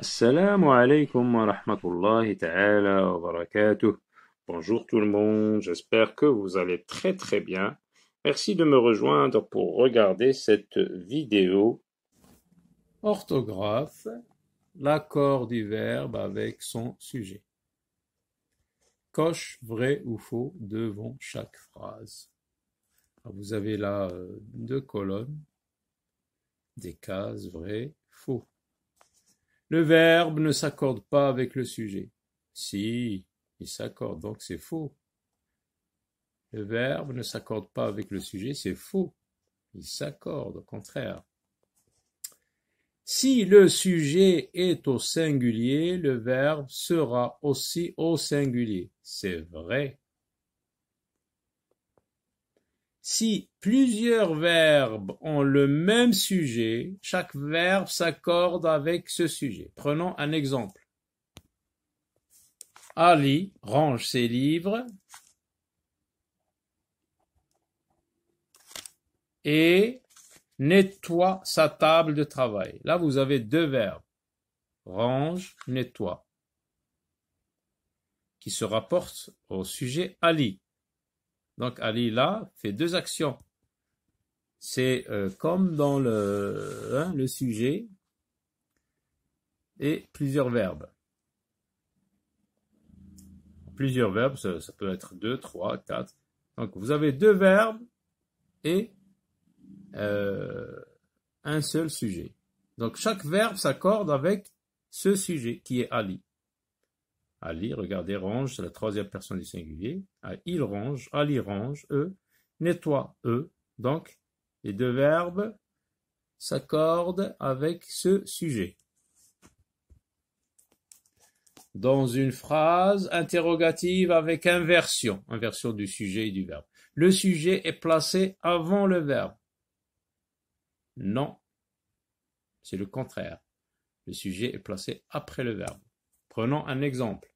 Assalamu alaikum wa rahmatullahi ta'ala wa barakatuh. Bonjour tout le monde, j'espère que vous allez très très bien. Merci de me rejoindre pour regarder cette vidéo. Orthographe, l'accord du verbe avec son sujet. Coche vrai ou faux devant chaque phrase. vous avez là euh, deux colonnes, des cases vrai, faux. Le verbe ne s'accorde pas avec le sujet. Si, il s'accorde, donc c'est faux. Le verbe ne s'accorde pas avec le sujet, c'est faux. Il s'accorde, au contraire. Si le sujet est au singulier, le verbe sera aussi au singulier. C'est vrai. Si plusieurs verbes ont le même sujet, chaque verbe s'accorde avec ce sujet. Prenons un exemple. Ali range ses livres et nettoie sa table de travail. Là, vous avez deux verbes. Range, nettoie. Qui se rapportent au sujet Ali. Donc Ali là fait deux actions. C'est euh, comme dans le, hein, le sujet et plusieurs verbes. Plusieurs verbes, ça, peut être deux, trois, quatre. Donc vous avez deux verbes et euh, un seul sujet. Donc chaque verbe s'accorde avec ce sujet qui est Ali. Ali, regardez, range, c'est la troisième personne du singulier. Ah, il range, Ali range, eux, nettoie, eux. Donc, les deux verbes s'accordent avec ce sujet. Dans une phrase interrogative avec inversion, inversion du sujet et du verbe. Le sujet est placé avant le verbe. Non, c'est le contraire. Le sujet est placé après le verbe. Prenons un exemple.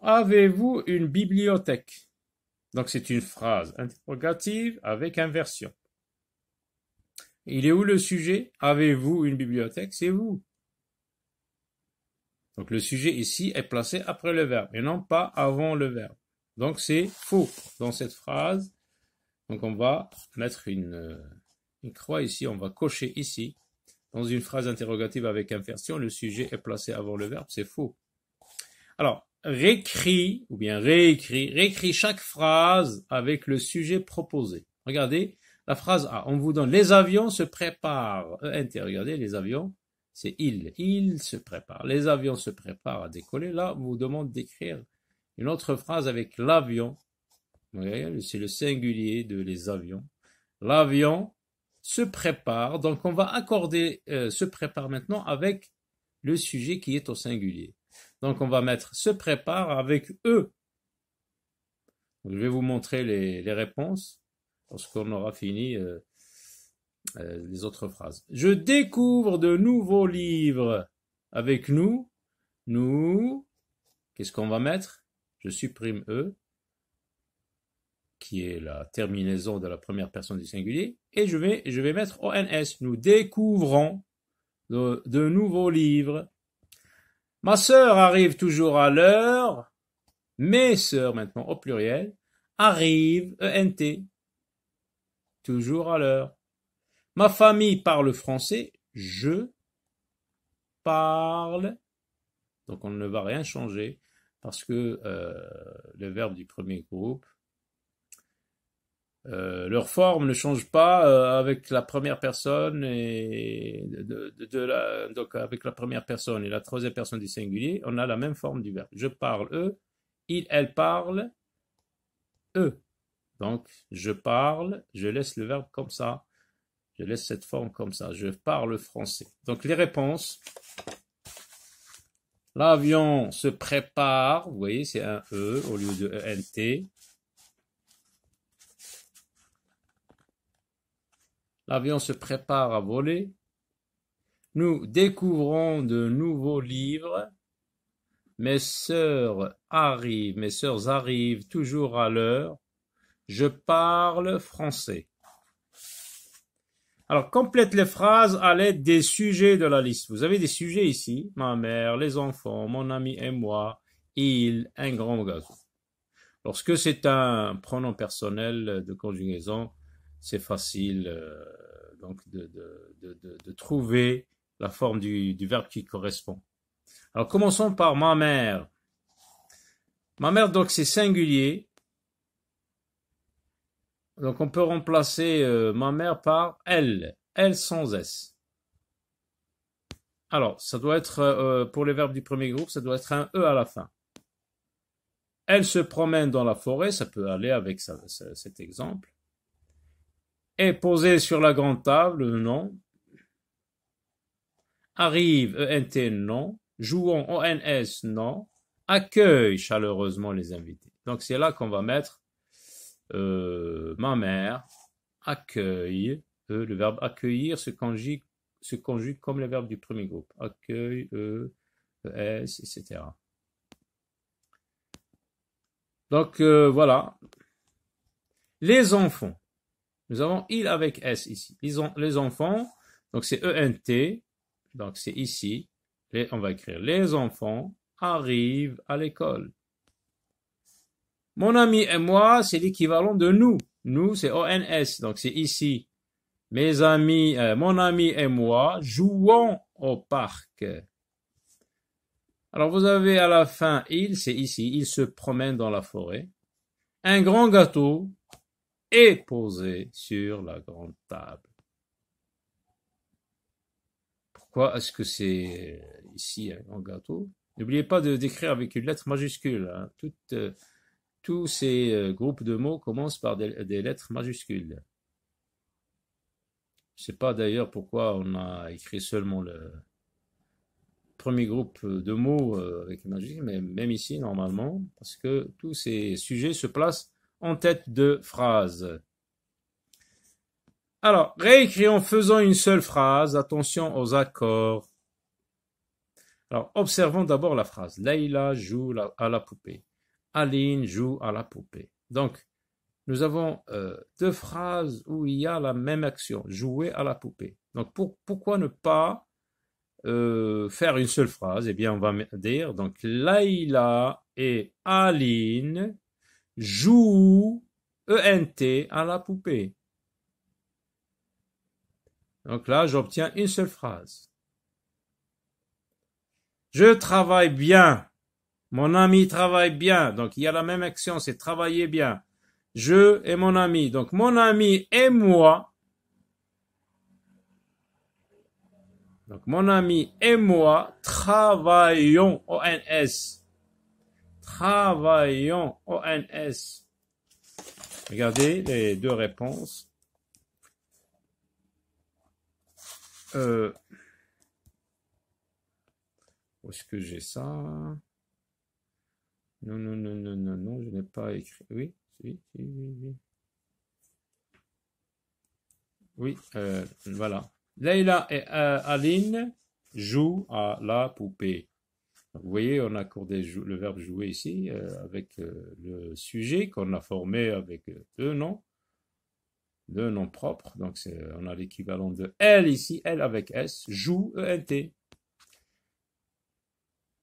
Avez-vous une bibliothèque Donc c'est une phrase interrogative avec inversion. Il est où le sujet Avez-vous une bibliothèque C'est vous. Donc le sujet ici est placé après le verbe et non pas avant le verbe. Donc c'est faux dans cette phrase. Donc on va mettre une, euh, une croix ici, on va cocher ici dans une phrase interrogative avec inversion, le sujet est placé avant le verbe, c'est faux. Alors, réécris, ou bien réécris, réécrit chaque phrase avec le sujet proposé. Regardez, la phrase A, on vous donne, les avions se préparent. ENT, euh, regardez, les avions, c'est ils. Ils se préparent. Les avions se préparent à décoller. Là, on vous demande d'écrire une autre phrase avec l'avion. C'est le singulier de les avions. L'avion se prépare. Donc, on va accorder euh, se prépare maintenant avec le sujet qui est au singulier. Donc, on va mettre se prépare avec eux. Je vais vous montrer les, les réponses lorsqu'on aura fini euh, euh, les autres phrases. Je découvre de nouveaux livres avec nous. Nous, qu'est-ce qu'on va mettre Je supprime eux qui est la terminaison de la première personne du singulier, et je vais, je vais mettre ONS. Nous découvrons de, nouveaux livres. Ma sœur arrive toujours à l'heure. Mes sœurs, maintenant au pluriel, arrivent, ENT, toujours à l'heure. Ma famille parle français, je parle. Donc on ne va rien changer parce que euh, le verbe du premier groupe euh, leur forme ne change pas euh, avec la première personne et de, avec la première personne et la troisième personne du singulier, on a la même forme du verbe. Je parle eux, ils, elles parlent eux. Donc je parle, je laisse le verbe comme ça, je laisse cette forme comme ça. Je parle français. Donc les réponses. L'avion se prépare, vous voyez, c'est un E au lieu de ENT. L'avion se prépare à voler. Nous découvrons de nouveaux livres. Mes sœurs arrivent, mes sœurs arrivent toujours à l'heure. Je parle français. Alors, complète les phrases à l'aide des sujets de la liste. Vous avez des sujets ici. Ma mère, les enfants, mon ami et moi, il, un grand gazon. Lorsque c'est un pronom personnel de conjugaison, c'est facile euh, donc de, de, de, de, trouver la forme du, verbe qui correspond. Alors commençons par ma mère. Ma mère donc c'est singulier. Donc on peut remplacer euh, ma mère par elle, elle sans s. Alors ça doit être euh, pour les verbes du premier groupe, ça doit être un e à la fin. Elle se promène dans la forêt, ça peut aller avec cet exemple est posé sur la grande table, non. Arrive, ENT, non. Jouons, ONS, non. Accueille chaleureusement les invités. Donc c'est là qu'on va mettre euh, ma mère, accueille. E, le verbe accueillir se conjugue, se conjugue comme le verbe du premier groupe. Accueille, E, e S, etc. Donc euh, voilà. Les enfants. Nous avons il avec s ici. Ils ont les enfants, donc c'est ENT, donc c'est ici. on va écrire les enfants arrivent à l'école. Mon ami et moi, c'est l'équivalent de nous. Nous, c'est ONS, donc c'est ici. Mes amis, euh, mon ami et moi jouons au parc. Alors vous avez à la fin il, c'est ici, il se promène dans la forêt. Un grand gâteau, et posé sur la grande table. Pourquoi est-ce que c'est ici un gâteau N'oubliez pas de décrire avec une lettre majuscule. Hein. Euh, tous ces euh, groupes de mots commencent par des, lettres majuscules. Je ne sais pas d'ailleurs pourquoi on a écrit seulement le premier groupe de mots euh, avec une majuscule, mais même ici normalement, parce que tous ces sujets se placent en tête de phrase. Alors, réécris en faisant une seule phrase. Attention aux accords. Alors, observons d'abord la phrase. Leila joue à la poupée. Aline joue à la poupée. Donc, nous avons euh, deux phrases où il y a la même action, jouer à la poupée. Donc, pourquoi ne pas euh, faire une seule phrase Eh bien, on va dire, donc, Laïla et Aline Joue ENT à la poupée. Donc là, j'obtiens une seule phrase. Je travaille bien. Mon ami travaille bien. Donc il y a la même action, c'est travailler bien. Je et mon ami. Donc mon ami et moi. Donc mon ami et moi travaillons ONS travaillons. ONS. Regardez les deux réponses. Euh, où est-ce que j'ai ça Non, non, non, non, non, non, je n'ai pas écrit. Oui, oui, oui, oui. Oui, euh, voilà. Leila et euh, Aline jouent à la poupée. Vous voyez, on a accordé le verbe jouer ici euh, avec euh, le sujet qu'on a formé avec euh, deux noms, deux noms propres. Donc, on a l'équivalent de L ici, elle avec S, joue, ENT.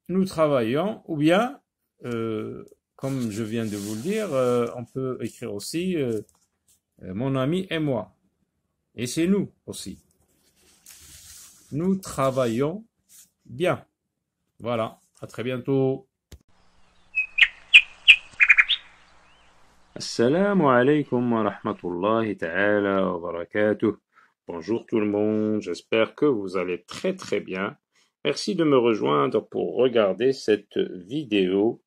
Nous travaillons, ou bien, comme je viens de vous le dire, on peut écrire aussi mon ami et moi. Et c'est nous aussi. Nous travaillons bien. Voilà très bientôt. wa ta'ala Bonjour tout le monde, j'espère que vous allez très très bien. Merci de me rejoindre pour regarder cette vidéo